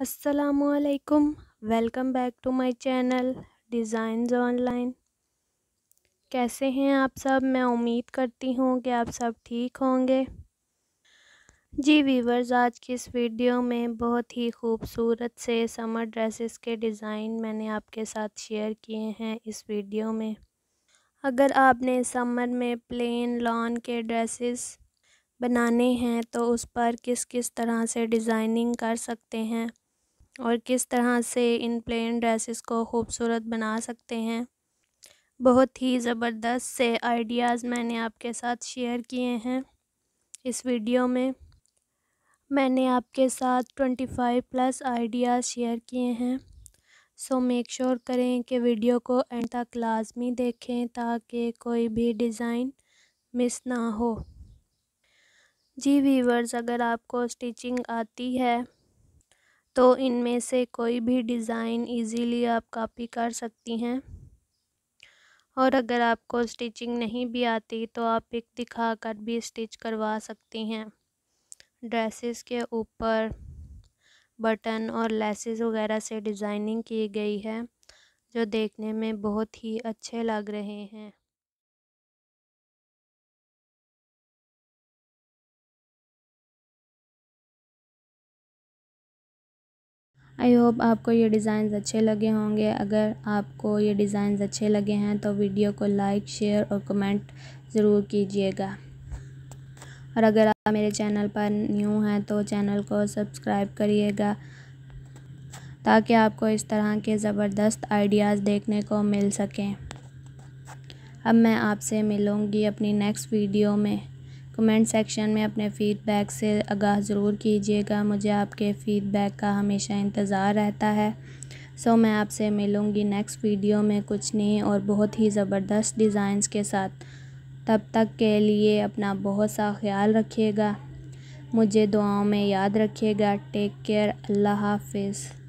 असलकम welcome back to my channel designs online कैसे हैं आप सब मैं उम्मीद करती हूँ कि आप सब ठीक होंगे जी वीवर्स आज की इस वीडियो में बहुत ही खूबसूरत से समर ड्रेसेस के डिज़ाइन मैंने आपके साथ शेयर किए हैं इस वीडियो में अगर आपने समर में प्लेन लॉन के ड्रेसेस बनाने हैं तो उस पर किस किस तरह से डिज़ाइनिंग कर सकते हैं और किस तरह से इन प्लेन ड्रेसेस को खूबसूरत बना सकते हैं बहुत ही ज़बरदस्त से आइडियाज़ मैंने आपके साथ शेयर किए हैं इस वीडियो में मैंने आपके साथ twenty five plus ideas share किए हैं सो मेक श्योर करें कि वीडियो को एंड तक लाजमी देखें ताकि कोई भी डिज़ाइन मिस ना हो जी वीवर्स अगर आपको स्टिचिंग आती है तो इनमें से कोई भी डिज़ाइन इजीली आप कॉपी कर सकती हैं और अगर आपको स्टिचिंग नहीं भी आती तो आप पिक दिखा कर भी स्टिच करवा सकती हैं ड्रेसेस के ऊपर बटन और लेसेस वगैरह से डिज़ाइनिंग की गई है जो देखने में बहुत ही अच्छे लग रहे हैं आई होप आपको ये डिज़ाइन अच्छे लगे होंगे अगर आपको ये डिज़ाइन अच्छे लगे हैं तो वीडियो को लाइक शेयर और कमेंट ज़रूर कीजिएगा और अगर आप मेरे चैनल पर न्यू हैं तो चैनल को सब्सक्राइब करिएगा ताकि आपको इस तरह के ज़बरदस्त आइडियाज़ देखने को मिल सकें अब मैं आपसे मिलूँगी अपनी नेक्स्ट वीडियो में कमेंट सेक्शन में अपने फ़ीडबैक से आगाह ज़रूर कीजिएगा मुझे आपके फ़ीडबैक का हमेशा इंतज़ार रहता है सो so, मैं आपसे मिलूँगी नेक्स्ट वीडियो में कुछ नई और बहुत ही ज़बरदस्त डिज़ाइंस के साथ तब तक के लिए अपना बहुत सा ख्याल रखिएगा मुझे दुआओं में याद रखिएगा टेक केयर अल्लाह हाफिज़